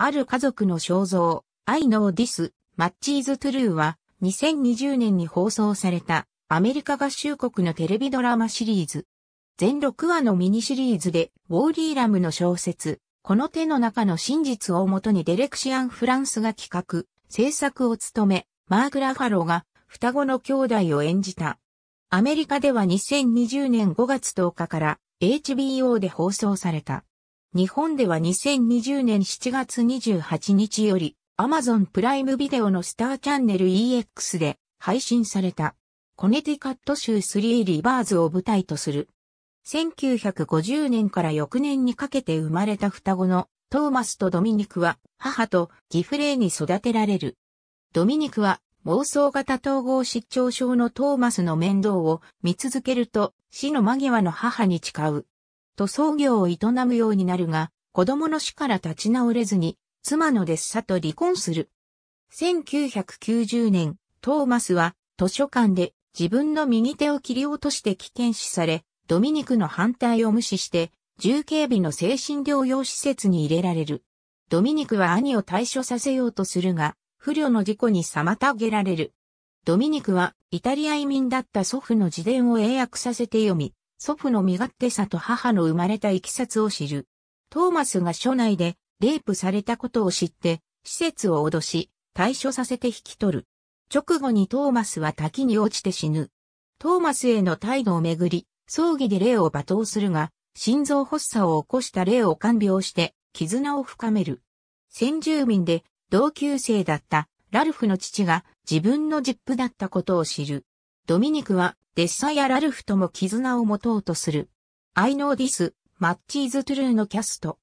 ある家族の肖像、I know this, Match is True は、2020年に放送された、アメリカ合衆国のテレビドラマシリーズ。全6話のミニシリーズで、ウォーリー・ラムの小説、この手の中の真実をもとにデレクシアン・フランスが企画、制作を務め、マーク・ラファロが双子の兄弟を演じた。アメリカでは2020年5月10日から HBO で放送された。日本では2020年7月28日より Amazon プライムビデオのスターチャンネル EX で配信されたコネティカット州3リバーズを舞台とする1950年から翌年にかけて生まれた双子のトーマスとドミニクは母とギフレーに育てられる。ドミニクは妄想型統合失調症のトーマスの面倒を見続けると死の間際の母に誓う塗装業を営むようになるが、子供の死から立ち直れずに、妻のデッサと離婚する。1990年、トーマスは図書館で自分の右手を切り落として危険視され、ドミニクの反対を無視して、重警備の精神療養施設に入れられる。ドミニクは兄を対処させようとするが、不慮の事故に妨げられる。ドミニクはイタリア移民だった祖父の自伝を英訳させて読み、祖父の身勝手さと母の生まれたいきさつを知る。トーマスが署内でレイプされたことを知って、施設を脅し、対処させて引き取る。直後にトーマスは滝に落ちて死ぬ。トーマスへの態度をめぐり、葬儀で霊を罵倒するが、心臓発作を起こした霊を看病して、絆を深める。先住民で同級生だったラルフの父が自分の実父だったことを知る。ドミニクはデッサやラルフとも絆を持とうとする。I know this, マッチーズトゥルーのキャスト。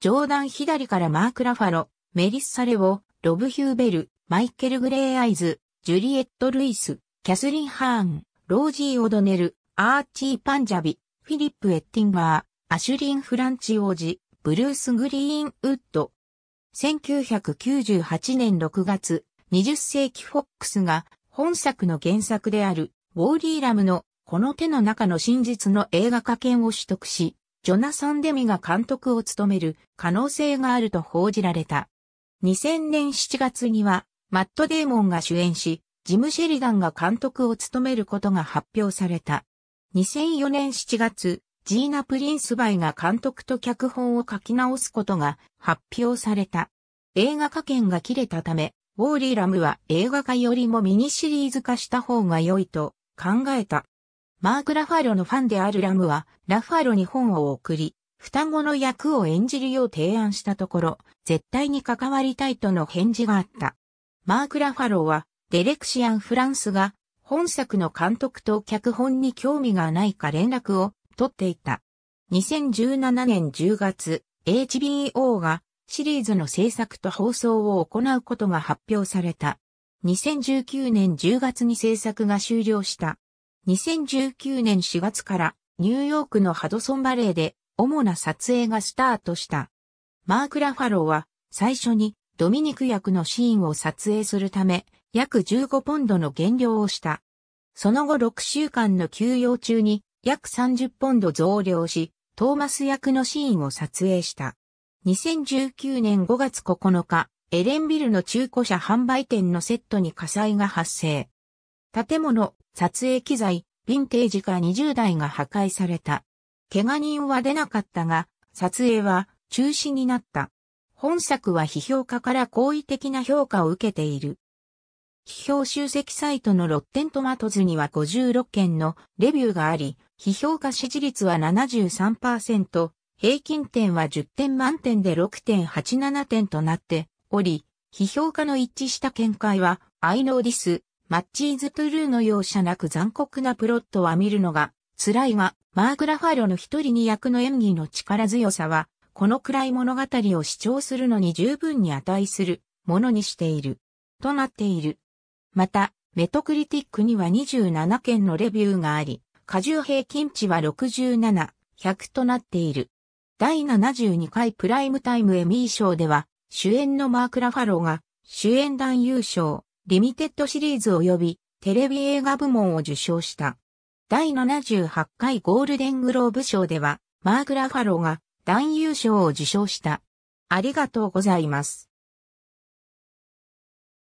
上段左からマーク・ラファロ、メリッサ・レオ、ロブ・ヒューベル、マイケル・グレイ・アイズ、ジュリエット・ルイス、キャスリン・ハーン、ロージー・オドネル、アーチー・パンジャビ、フィリップ・エッティンバー、アシュリン・フランチ王子、ブルース・グリーン・ウッド。1998年6月、20世紀フォックスが本作の原作である、ウォーリー・ラムの、この手の中の真実の映画化権を取得し、ジョナサン・デミが監督を務める可能性があると報じられた。2000年7月には、マット・デーモンが主演し、ジム・シェリダンが監督を務めることが発表された。2004年7月、ジーナ・プリンスバイが監督と脚本を書き直すことが発表された。映画化権が切れたため、ウォーリー・ラムは映画化よりもミニシリーズ化した方が良いと考えた。マーク・ラファロのファンであるラムは、ラファロに本を送り、双子の役を演じるよう提案したところ、絶対に関わりたいとの返事があった。マーク・ラファロは、デレクシアン・フランスが、本作の監督と脚本に興味がないか連絡を取っていた。2017年10月、HBO がシリーズの制作と放送を行うことが発表された。2019年10月に制作が終了した。2019年4月からニューヨークのハドソンバレーで主な撮影がスタートした。マーク・ラファローは最初にドミニク役のシーンを撮影するため約15ポンドの減量をした。その後6週間の休養中に約30ポンド増量し、トーマス役のシーンを撮影した。2019年5月9日、エレンビルの中古車販売店のセットに火災が発生。建物、撮影機材、ヴィンテージカー20台が破壊された。怪我人は出なかったが、撮影は中止になった。本作は批評家から好意的な評価を受けている。批評集積サイトのロッテントマトズには56件のレビューがあり、批評家支持率は73%、平均点は10点満点で6.87点となっており、批評家の一致した見解は、I know this, マッチーズトゥルーの容赦なく残酷なプロットは見るのが辛いが、マーク・ラファロの一人に役の演技の力強さは、この暗い物語を主張するのに十分に値するものにしている。となっている。また、メトクリティックには27件のレビューがあり、過重平均値は67、100となっている。第72回プライムタイムエミー賞では、主演のマーク・ラファローが、主演男優賞、リミテッドシリーズ及び、テレビ映画部門を受賞した。第78回ゴールデングローブ賞では、マーク・ラファローが、男優賞を受賞した。ありがとうございます。